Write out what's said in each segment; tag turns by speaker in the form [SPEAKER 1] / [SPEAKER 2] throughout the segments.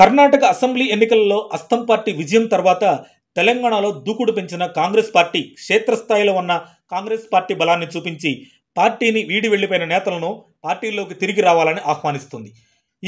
[SPEAKER 1] Karnataka assembly ఎన్నికలలో అస్తం party విజయం తర్వాత తెలంగాణలో దూకుడు పెంచిన కాంగ్రెస్ పార్టీ క్షేత్రస్థాయిలో ఉన్న కాంగ్రెస్ పార్టీ బలాన్ని చూపించి పార్టీని వీడి వెళ్లిపోయిన నేతలను పార్టీలోకి తిరిగి రావాలని ఆహ్వానిస్తుంది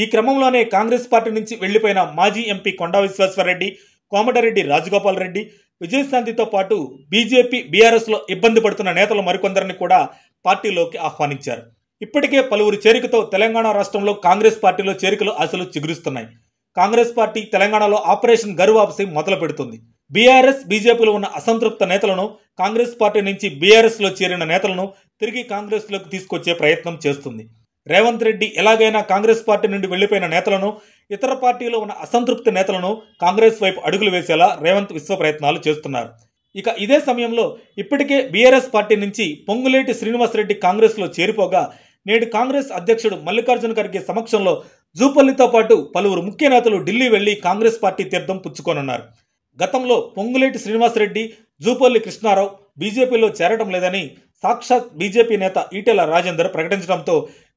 [SPEAKER 1] ఈ క్రమంలోనే కాంగ్రెస్ పార్టీ నుంచి వెళ్లిపోయిన మాజీ ఎంపీ కొండా విశ్వేశ్వరరెడ్డి కోమటిరెడ్డి రాజగోపాల్ రెడ్డి విజయశాంతితో పాటు బీజేపీ బీఆర్ఎస్లో ఇబ్బంది పడుతున్న నేతలు మరికొందరిని కూడా పార్టీలోకి ఆహ్వానించారు ఇప్పటికే పలువురు చేరికతో తెలంగాణ రాష్ట్రంలో కాంగ్రెస్ పార్టీలో చేరికలు ఆశలు చిగురిస్తున్నాయి కాంగ్రెస్ పార్టీ తెలంగాణలో ఆపరేషన్ గరువాపసి మొదలు పెడుతుంది బీఆర్ఎస్ బీజేపీలో ఉన్న అసంతృప్త నేతలను కాంగ్రెస్ పార్టీ నుంచి బీఆర్ఎస్లో చేరిన నేతలను తిరిగి కాంగ్రెస్లోకి తీసుకొచ్చే ప్రయత్నం చేస్తుంది రేవంత్ రెడ్డి ఎలాగైనా కాంగ్రెస్ పార్టీ నుండి వెళ్లిపోయిన నేతలను ఇతర పార్టీలో ఉన్న అసంతృప్తి నేతలను కాంగ్రెస్ వైపు అడుగులు వేసేలా రేవంత్ విశ్వ ప్రయత్నాలు చేస్తున్నారు ఇక ఇదే సమయంలో ఇప్పటికే బీఆర్ఎస్ పార్టీ నుంచి పొంగులేటి శ్రీనివాసరెడ్డి కాంగ్రెస్లో చేరిపోగా నేడు కాంగ్రెస్ అధ్యక్షుడు మల్లికార్జున ఖర్గే సమక్షంలో జూపల్లితో పాటు పలువురు ముఖ్య నేతలు ఢిల్లీ వెళ్లి కాంగ్రెస్ పార్టీ తీర్థం పుచ్చుకోనున్నారు గతంలో పొంగులేటి శ్రీనివాసరెడ్డి జూపల్లి కృష్ణారావు బీజేపీలో చేరడం లేదని సాక్షాత్ బీజేపీ నేత ఈటెల రాజేందర్ ప్రకటించడంతో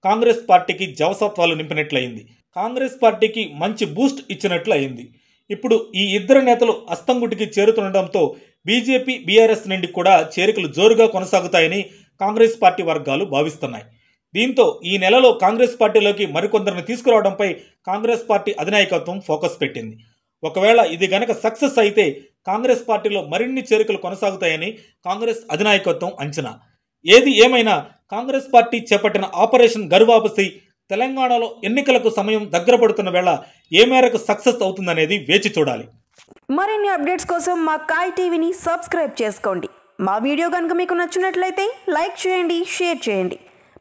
[SPEAKER 1] కాంగ్రెస్ పార్టీకి జవసత్వాలు నింపినట్లయింది కాంగ్రెస్ పార్టీకి మంచి బూస్ట్ ఇచ్చినట్లు అయింది ఇప్పుడు ఈ ఇద్దరు నేతలు అస్తంగుటికి చేరుతుండటంతో బీజేపీ బీఆర్ఎస్ నుండి కూడా చేరికలు జోరుగా కొనసాగుతాయని కాంగ్రెస్ పార్టీ వర్గాలు భావిస్తున్నాయి దీంతో ఈ నెలలో కాంగ్రెస్ పార్టీలోకి మరికొందరిని తీసుకురావడంపై కాంగ్రెస్ పార్టీ అధినాయకత్వం ఫోకస్ పెట్టింది ఒకవేళ ఇది గనక సక్సెస్ అయితే కాంగ్రెస్ పార్టీలో మరిన్ని చేరికలు కొనసాగుతాయని కాంగ్రెస్ అధినాయకత్వం అంచనా ఏది ఏమైనా కాంగ్రెస్ పార్టీ చేపట్టిన ఆపరేషన్ గరువాపసి తెలంగాణలో ఎన్నికలకు సమయం దగ్గర పడుతున్న వేళ ఏ మేరకు సక్సెస్ అవుతుందనేది వేచి చూడాలి
[SPEAKER 2] మరిన్ని అప్డేట్స్ కోసం మా కాయ్ టీవీని సబ్స్క్రైబ్ చేసుకోండి మా వీడియో కనుక మీకు నచ్చినట్లయితే లైక్ చేయండి షేర్ చేయండి